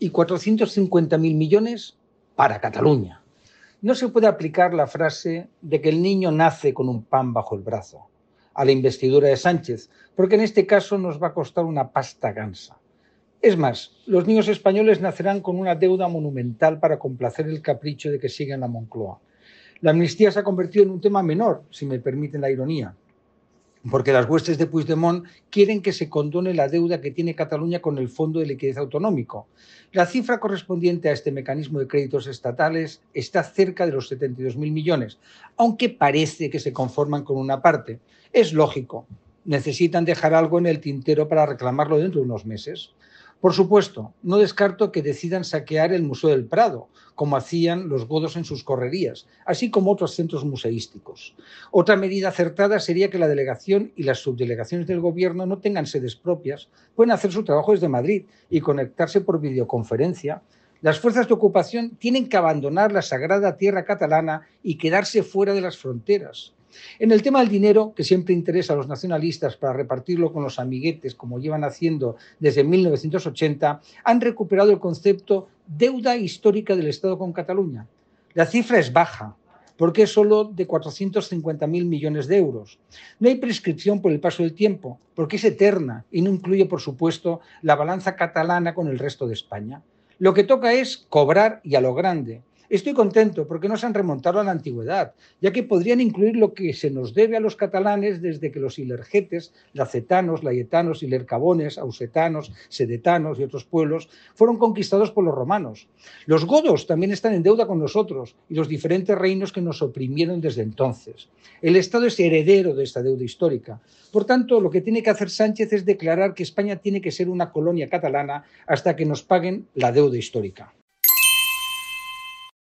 y 450.000 millones para Cataluña. No se puede aplicar la frase de que el niño nace con un pan bajo el brazo a la investidura de Sánchez, porque en este caso nos va a costar una pasta gansa. Es más, los niños españoles nacerán con una deuda monumental para complacer el capricho de que sigan la Moncloa. La amnistía se ha convertido en un tema menor, si me permiten la ironía porque las huestes de Puigdemont quieren que se condone la deuda que tiene Cataluña con el Fondo de Liquidez Autonómico. La cifra correspondiente a este mecanismo de créditos estatales está cerca de los 72.000 millones, aunque parece que se conforman con una parte. Es lógico, necesitan dejar algo en el tintero para reclamarlo dentro de unos meses. Por supuesto, no descarto que decidan saquear el Museo del Prado, como hacían los godos en sus correrías, así como otros centros museísticos. Otra medida acertada sería que la delegación y las subdelegaciones del gobierno no tengan sedes propias, pueden hacer su trabajo desde Madrid y conectarse por videoconferencia. Las fuerzas de ocupación tienen que abandonar la sagrada tierra catalana y quedarse fuera de las fronteras. En el tema del dinero, que siempre interesa a los nacionalistas para repartirlo con los amiguetes, como llevan haciendo desde 1980, han recuperado el concepto deuda histórica del Estado con Cataluña. La cifra es baja, porque es solo de 450.000 millones de euros. No hay prescripción por el paso del tiempo, porque es eterna y no incluye, por supuesto, la balanza catalana con el resto de España. Lo que toca es cobrar y a lo grande, Estoy contento porque no se han remontado a la antigüedad, ya que podrían incluir lo que se nos debe a los catalanes desde que los ilergetes, lacetanos, layetanos, ilercabones, ausetanos, sedetanos y otros pueblos fueron conquistados por los romanos. Los godos también están en deuda con nosotros y los diferentes reinos que nos oprimieron desde entonces. El Estado es heredero de esta deuda histórica. Por tanto, lo que tiene que hacer Sánchez es declarar que España tiene que ser una colonia catalana hasta que nos paguen la deuda histórica.